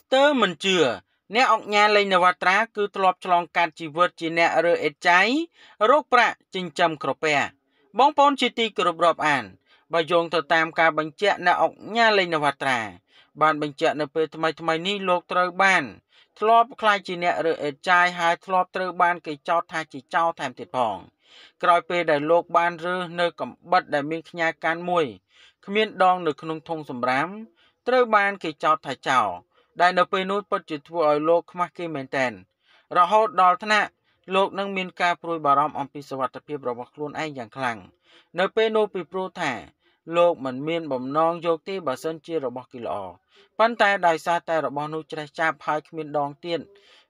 ស្ទើរមិនជឿអ្នកអង្គញាលេងនវត្រា គឺធ្លាប់ឆ្លងកាត់ជីវិតជាអ្នករើអេតចៃរោគប្រាក់ចិញ្ចឹមក្រពះបងប្អូនជាទីគោរពរាប់អានបើយោងទៅតាមការបញ្ជាក់អ្នកអង្គញាលេងនវត្រាបានបញ្ជាក់នៅពេលថ្មីថ្មីនេះលោកត្រូវបាន ធ្លាប់ខ្លាយជាអ្នករើអេតចាយហើយធ្លាប់ត្រូវបានគេចោទថាជាចោរថែមទៀតផង ក្រោយពេលដែលលោក បានរើសនៅ កំបិតដែលមានខ្ញាកាន់មួយគ្មានដងនៅក្នុងធុងសំរាមត្រូវបានគេចោទថាចោរដែលនៅពេលនោះ ពិតជាធ្វើឲ្យលោកខ្មាស់គេមែនតែន រហូតដល់ថ្នាក់លោកនឹងមានការព្រួយបារម្ភអំពីសុវត្ថិភាពរបស់ខ្លួនឯងយ៉ាងខ្លាំងនៅពេលនោះពីព្រោះថាលោកមិនមានបំណងយកទេបើសិនជារបស់គេល្អប៉ុន្តែដោយសារតែរបស់នោះច្រេះចាប់ហើយគ្មាន ដងទៀត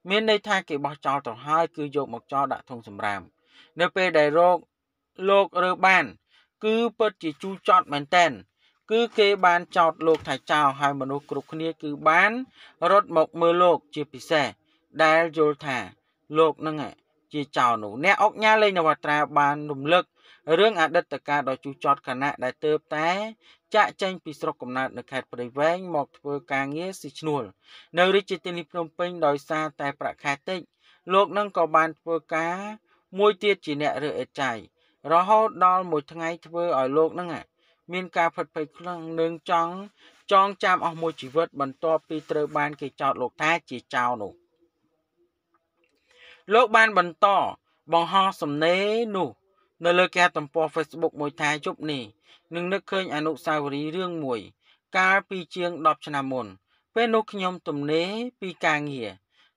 មានន័យថាគេបោះចោលទៅហើយ គឺយកមកចោលដាក់ធុងសំរាមនៅពេលដែលរោគលោករើបាន គឺពិតជាជូរចត់មែនតែនគឺគេបានចោទលោកថាចោរហើយមនុស្សគ្រប់គ្នាគឺបានរត់មកមើលលោកជាពិសេសដែលយល់ថាលោកនឹងជាចោរនោះអ្នកអុកញ៉ាលេងនវត្រាបានរំលឹករឿងអតីតកាលដ៏ជូរចត់គណៈដែលទៅតែ ចាក់ចែងពីស្រុកកំណើតនៅខេត្តព្រៃវែងមកធ្វើការងារស៊ីឈ្នួល នៅរាជធានីភ្នំពេញដោយសារតែប្រាក់ខែតិចលោកនឹងក៏បានធ្វើការមួយទៀតជាអ្នករើអេតចៃរហូតដល់មួយថ្ងៃធ្វើឲ្យលោកនឹងមានការផិតភ័យខ្លាំងនឹងចង់ចងចាំអស់មួយជីវិត បន្ទាប់ពីត្រូវបានគេចោទលោកតាជាចោរនោះលោកបានបន្តបង្ហោះសំណេរនោះ នៅលើគេហទំព័រ Facebook មួយថាជប់នេះនឹងនឹកឃើញអនុស្សាវរីយ៍រឿងមួយ កាលពីជាង10ឆ្នាំមុន ពេលនោះខ្ញុំទំនេរពីការងារ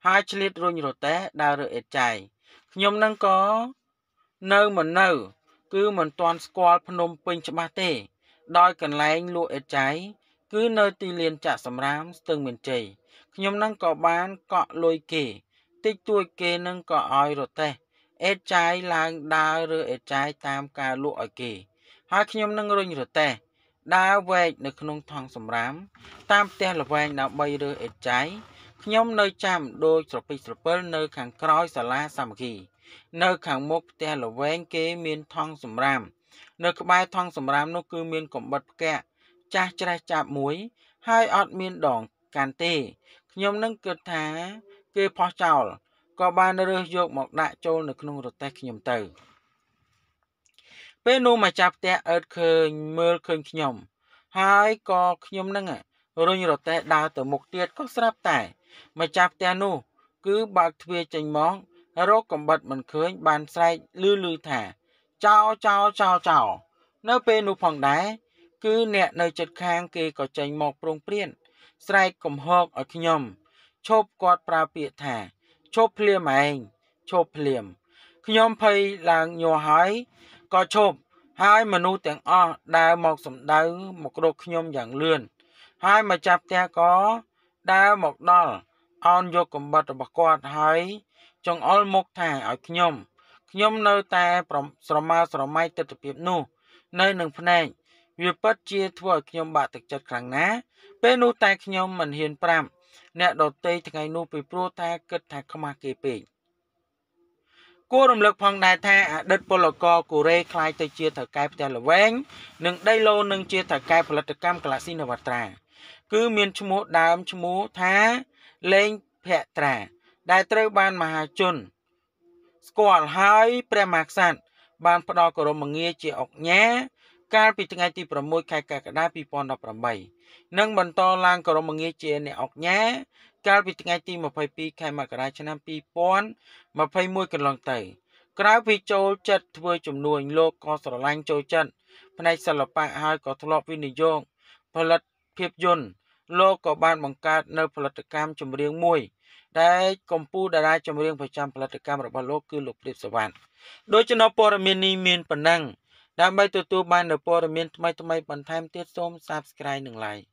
ហើយឆ្លៀតរុញរតេះដើររើអេតចៃខ្ញុំនឹងក៏នៅមិននៅ គឺមិនទាន់ស្គាល់ភ្នំពេញច្បាស់ទេដោយកន្លែងលក់អេតចៃគឺនៅទីលានចាក់សំរាមស្ទឹងមានជ័យខ្ញុំនឹងក៏បានកក់លុយគេតិចតួចគេនឹងក៏ឲ្យរទេះអេតចៃឡើងដើរឬអេតចៃតាមការលក់ឲ្យគេហើយខ្ញុំនឹងរុញរទេះដើរវែកនៅក្នុងថង់សំរាមតាមផ្ទះល្វែងដើម្បីរើអេតចៃខ្ញុំនៅចាំដោយស្រពិចស្រពិលនៅខាងក្រោយសាលាសាមគ្គី នៅ ខាងមុខផ្ទះល្វែងគេ មានថង់សំរាមនៅក្បែរថង់សំរាមនោះគឺមានកំបិតផ្កាក់ចាស់ច្រេះចាប់មួយ ហើយអត់មានដងកាន់ទេខ្ញុំនឹងគិតថាគេផោះចោលក៏បានរើសយកមកដាក់ចូលនៅក្នុងរទេះខ្ញុំទៅពេលនោះមកចាប់ផ្ទះអើតឃើញមើលឃើញខ្ញុំ ហើយក៏ខ្ញុំនឹងរុញរទេះដើរទៅមុខទៀតក៏ស្រាប់តែមកចាប់ផ្ទះនោះគឺ បើកទ្វារចេញមករកកំបិតមិនឃើញ បានស្រែកលឺលឺថាចោចោចោចោនៅពេលនោះផងដែរគឺអ្នកនៅចិត្តខាងគេក៏ចេញមកប្រងព្រានស្រែកកំហកឲ្យខ្ញុំឈប់គាត់ប្រើពាក្យថាឈប់ភ្លាមឯងឈប់ភ្លាមខ្ញុំភ័យឡើងញ័រហើយក៏ឈប់ហើយមនុស្សទាំងអស់ដើរមកសម្ដៅ មករកខ្ញុំយ៉ាងលឿនហើយមកចាប់ផ្ទះក៏ដើរមកដល់អោនយកកំបិតរបស់គាត់ហើយចង្អុលមុខថាឲ្យខ្ញុំខ្ញុំនៅតែស្រមើស្រមៃទស្សនភាពនោះនៅនឹងភ្នែកវាពិតជា ធ្វើឲ្យខ្ញុំបាក់ទឹកចិត្តខ្លាំងណាស់ពេលនោះតែខ្ញុំមិនហ៊ានប្រាប់អ្នកដតីថ្ងៃនោះពីព្រោះថាគិតថាខ្មាស់គេពេកគួររំលឹកផងដែរថាអតីតពលករកូរ៉េคล้ายទៅជាថៅកែ ផ្ទះល្វែងនិងដីឡូនឹងជាថៅកែផលិតកម្មកាឡាស៊ីណាវ៉ាត្រា គឺ មានឈ្មោះដើមឈ្មោះថាលេងភក្ត្រាដែលត្រូវបានមហាជនស្គាល់ហើយ ព្រះមហាក្សត្របានផ្ដល់គោរមងារជាអុកញ៉ាកាលពីថ្ងៃទី6ខែកក្កដា2018និងបន្តឡើងគោរមងារជាអ្នកអុកញ៉ាកាលពីថ្ងៃទី22ខែមករាឆ្នាំ2021កន្លងទៅក្រៅពីចូលចិត្តធ្វើជំនួញលោកក៏ស្រឡាញ់ចូលចិត្តផ្នែកសិល្បៈហើយក៏ធ្លាប់វិនិយោគផលិតភាពយន្តលោកក៏បានបង្កើតនៅផលិតកម្មចម្រៀងមួយដែលកំពូលតារាចម្រៀងប្រចាំផលិតកម្មរបស់លោកគឺលោកព្រាបសវណ្ណដូច្នោះព័ត៌មាននេះមានប៉ុណ្ណឹង ដើម្បីទទួលបាននូវព័ត៌មានថ្មីៗបន្ថែមទៀតសូម Subscribe និង Like